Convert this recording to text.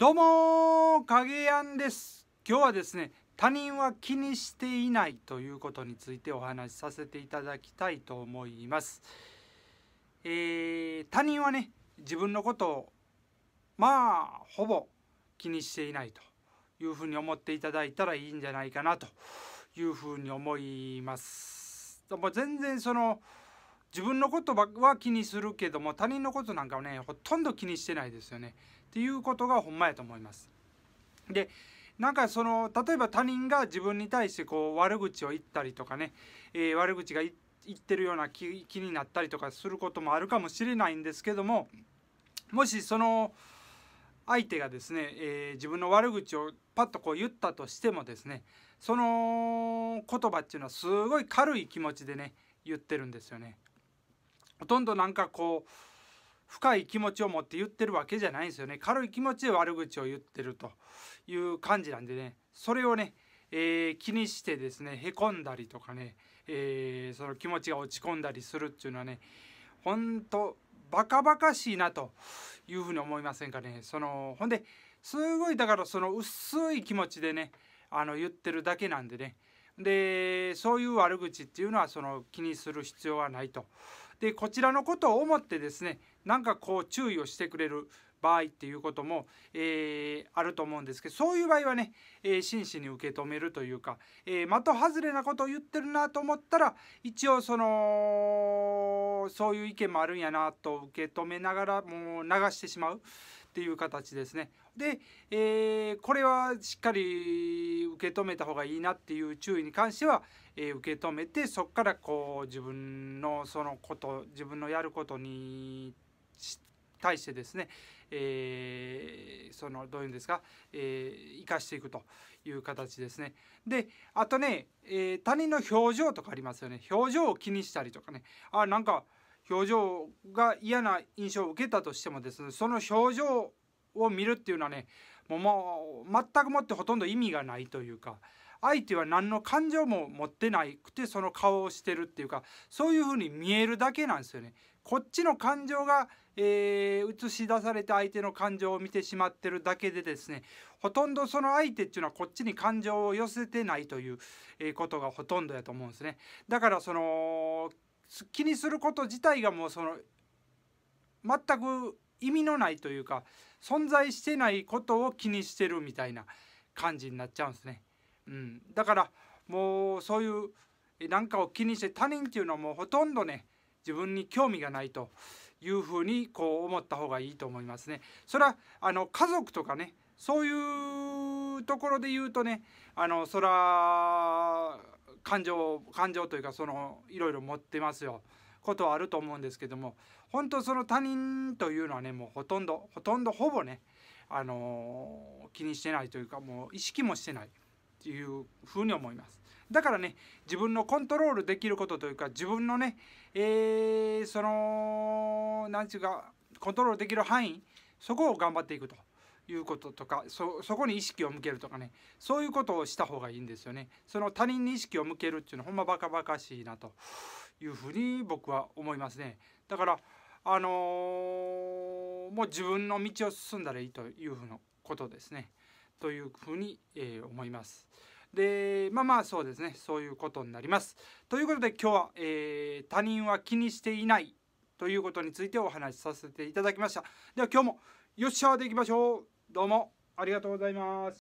どうも影やんです今日はですね他人は気にしていないということについてお話しさせていただきたいと思います、えー、他人はね自分のことをまあほぼ気にしていないというふうに思っていただいたらいいんじゃないかなというふうに思いますも全然その自分のことは気にするけども他人のことなんかはねほとんど気にしてないですよねっていうことがほんまやと思います。でなんかその例えば他人が自分に対してこう悪口を言ったりとかね、えー、悪口が言ってるような気気になったりとかすることもあるかもしれないんですけどももしその相手がですね、えー、自分の悪口をパッとこう言ったとしてもですねその言葉っていうのはすごい軽い気持ちでね言ってるんですよねほとんどなんかこう深い気持ちを持って言ってるわけじゃないんですよね軽い気持ちで悪口を言ってるという感じなんでねそれをね、えー、気にしてですねへこんだりとかね、えー、その気持ちが落ち込んだりするっていうのはね本当バカバカしいなというふうに思いませんかねそのほんですごいだからその薄い気持ちでねあの言ってるだけなんでねでそういう悪口っていうのはその気にする必要はないと。でこちらのことを思ってですねなんかこう注意をしてくれる場合っていうことも、えー、あると思うんですけどそういう場合はね、えー、真摯に受け止めるというか、えー、的外れなことを言ってるなと思ったら一応そのそういう意見もあるんやなと受け止めながらもう流してしまう。っていう形ですね。で、えー、これはしっかり受け止めた方がいいなっていう注意に関しては、えー、受け止めてそこからこう自分のそのこと自分のやることに対してですね、えー、そのどういうんですか、えー、生かしていくという形ですね。であとね、えー、他人の表情とかありますよね表情を気にしたりとかねあなんか表情が嫌な印象を受けたとしてもですねその表情を見るっていうのはねもう全くもってほとんど意味がないというか相手は何の感情も持ってなくてその顔をしてるっていうかそういうふうに見えるだけなんですよね。こっちの感情が、えー、映し出されて相手の感情を見てしまってるだけでですねほとんどその相手っていうのはこっちに感情を寄せてないということがほとんどやと思うんですね。だからその気にすること自体がもうその全く意味のないというか存在してないことを気にしてるみたいな感じになっちゃうんですね。うん、だからもうそういうなんかを気にして他人っていうのはもうほとんどね自分に興味がないというふうにこう思った方がいいと思いますね。それはあの家族とかねそういうところで言うとねあのそら感情感情というかそのいろいろ持ってますよことはあると思うんですけども本当その他人というのはねもうほとんどほとんどほぼねあの気にしてないというかもう意識もしてないというふうに思います。だからね自分のコントロールできることというか自分のね、えー、その何て言うかコントロールできる範囲そこを頑張っていくと。いうこととかそこに意識を向けるとかねそういうことをした方がいいんですよねその他人に意識を向けるっていうのはほんまバカバカしいなというふうに僕は思いますねだからあのー、もう自分の道を進んだらいいというふうなことですねというふうに、えー、思いますでまあまあそうですねそういうことになりますということで今日は、えー、他人は気にしていないということについてお話しさせていただきましたでは今日もよっしゃーでいきましょうどうもありがとうございます。